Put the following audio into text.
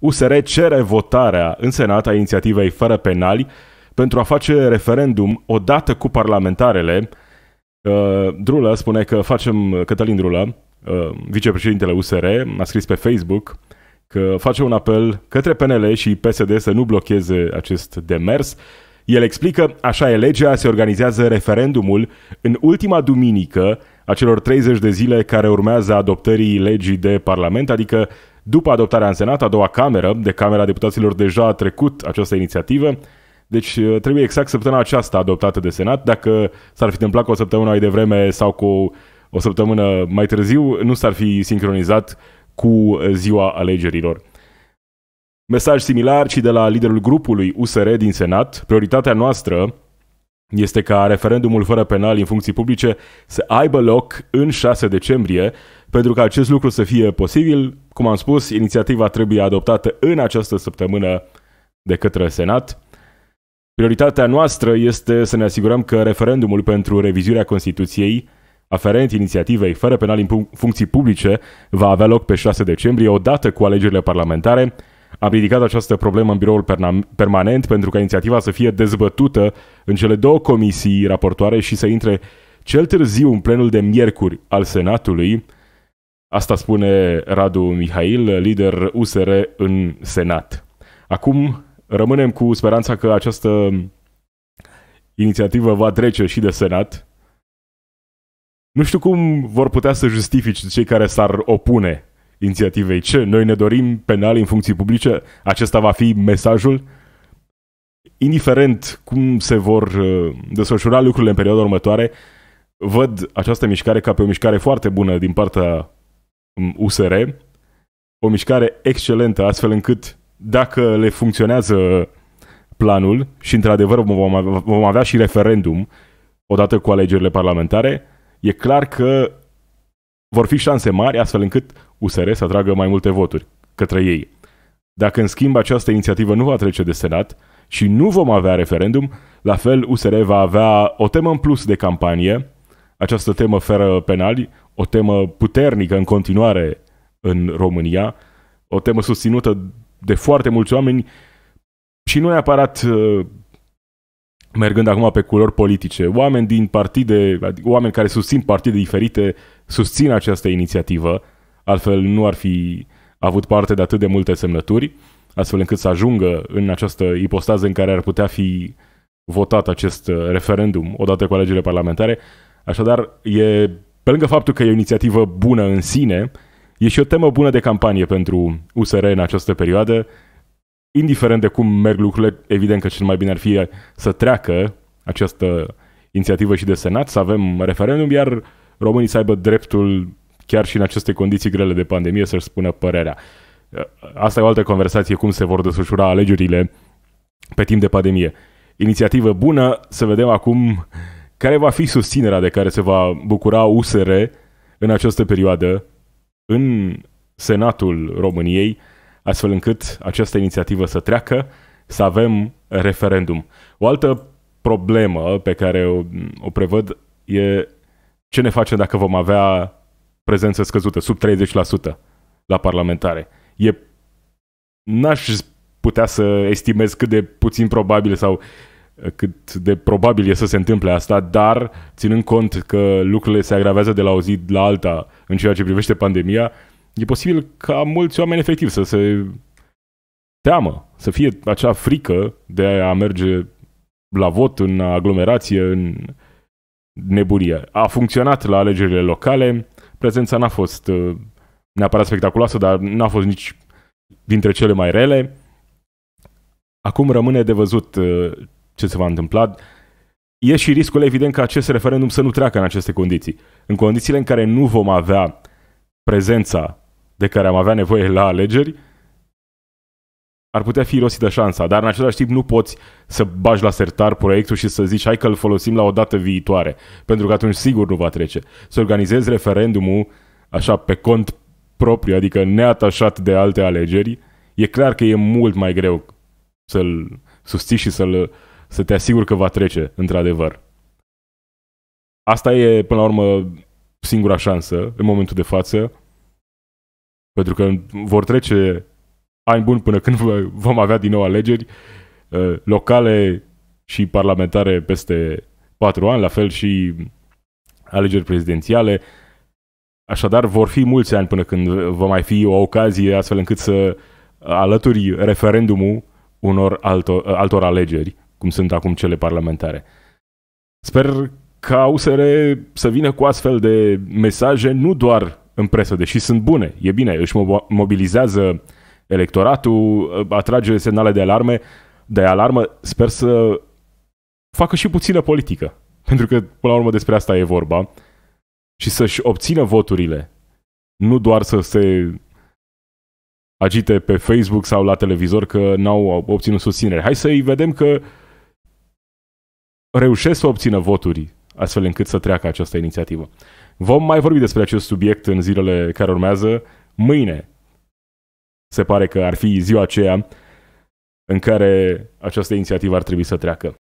USR cere votarea în Senat a inițiativei fără penali pentru a face referendum odată cu parlamentarele. Uh, Drulă spune că facem, Cătălin Drulă, uh, vicepreședintele USR, a scris pe Facebook că face un apel către PNL și PSD să nu blocheze acest demers. El explică, așa e legea, se organizează referendumul în ultima duminică a celor 30 de zile care urmează adoptării legii de Parlament, adică după adoptarea în Senat, a doua cameră, de Camera Deputaților deja a trecut această inițiativă, deci uh, trebuie exact săptămâna aceasta adoptată de Senat. Dacă s-ar fi întâmplat cu o săptămână mai devreme sau cu o săptămână mai târziu, nu s-ar fi sincronizat cu ziua alegerilor. Mesaj similar, și de la liderul grupului USR din Senat, prioritatea noastră este ca referendumul fără penal în funcții publice să aibă loc în 6 decembrie. Pentru ca acest lucru să fie posibil, cum am spus, inițiativa trebuie adoptată în această săptămână de către Senat. Prioritatea noastră este să ne asigurăm că referendumul pentru revizuirea Constituției aferent inițiativei fără penal în funcții publice va avea loc pe 6 decembrie, odată cu alegerile parlamentare, am ridicat această problemă în biroul permanent pentru ca inițiativa să fie dezbătută în cele două comisii raportoare și să intre cel târziu în plenul de miercuri al Senatului. Asta spune Radu Mihail, lider USR în Senat. Acum rămânem cu speranța că această inițiativă va trece și de Senat. Nu știu cum vor putea să justifice cei care s-ar opune inițiativei. Ce? Noi ne dorim penale în funcții publice? Acesta va fi mesajul? Indiferent cum se vor uh, desfășura lucrurile în perioada următoare, văd această mișcare ca pe o mișcare foarte bună din partea USR, um, o mișcare excelentă, astfel încât dacă le funcționează planul și într-adevăr vom avea și referendum odată cu alegerile parlamentare, e clar că vor fi șanse mari astfel încât USR să atragă mai multe voturi către ei. Dacă, în schimb, această inițiativă nu va trece de Senat și nu vom avea referendum, la fel USR va avea o temă în plus de campanie, această temă fără penali, o temă puternică în continuare în România, o temă susținută de foarte mulți oameni și nu neapărat uh, mergând acum pe culori politice. Oameni din partide, adică oameni care susțin partide diferite, susțin această inițiativă altfel nu ar fi avut parte de atât de multe semnături, astfel încât să ajungă în această ipostază în care ar putea fi votat acest uh, referendum odată cu alegerile parlamentare. Așadar, e, pe lângă faptul că e o inițiativă bună în sine, e și o temă bună de campanie pentru USR în această perioadă, indiferent de cum merg lucrurile, evident că cel mai bine ar fi să treacă această inițiativă și de Senat, să avem referendum, iar românii să aibă dreptul chiar și în aceste condiții grele de pandemie, să-și spună părerea. Uh, asta e o altă conversație, cum se vor desfășura alegerile pe timp de pandemie. Inițiativă bună, să vedem acum care va fi susținerea de care se va bucura USR în această perioadă în Senatul României, astfel încât această inițiativă să treacă, să avem referendum. O altă problemă pe care o, o prevăd e ce ne facem dacă vom avea prezență scăzută, sub 30% la parlamentare. E, n-aș putea să estimez cât de puțin probabil sau uh, cât de probabil e să se întâmple asta, dar ținând cont că lucrurile se agravează de la o zi la alta în ceea ce privește pandemia, e posibil ca mulți oameni efectiv să se teamă, să fie acea frică de a merge la vot în aglomerație, în nebunie. A funcționat la alegerile locale, prezența n-a fost uh, neapărat spectaculoasă, dar n-a fost nici dintre cele mai rele. Acum rămâne de văzut uh, ce se va întâmpla. E și riscul evident ca acest referendum să nu treacă în aceste condiții. În condițiile în care nu vom avea prezența de care am avea nevoie la alegeri, uh, ar putea fi irosită șansa, dar în același timp nu poți să bagi la sertar proiectul și să zici hai că îl folosim la o dată viitoare, pentru că atunci sigur nu va trece. Să organizezi referendumul așa pe cont propriu, adică neatașat de alte alegeri, e clar că e mult mai greu să-l susții și să-l, să te asiguri că va trece, într-adevăr. Asta e, până la urmă, singura șansă în momentul de față, pentru că vor trece ani buni până când vom avea din nou alegeri uh, locale și parlamentare peste patru ani, la fel și alegeri prezidențiale. Așadar, vor fi mulți ani până când va mai fi o ocazie astfel încât să alături referendumul unor alto, uh, altor alegeri, cum sunt acum cele parlamentare. Sper ca USR să vină cu astfel de mesaje, nu doar în presă, deși sunt bune, e bine, își mobilizează electoratul, atrage semnale de alarme, de alarmă, sper să facă și puțină politică. Pentru că, până la urmă, despre asta e vorba. Și să-și obțină voturile. Nu doar să se agite pe Facebook sau la televizor că n-au obținut susținere. Hai să-i vedem că reușesc să obțină voturi astfel încât să treacă această inițiativă. Vom mai vorbi despre acest subiect în zilele care urmează. Mâine se pare că ar fi ziua aceea în care această inițiativă ar trebui să treacă.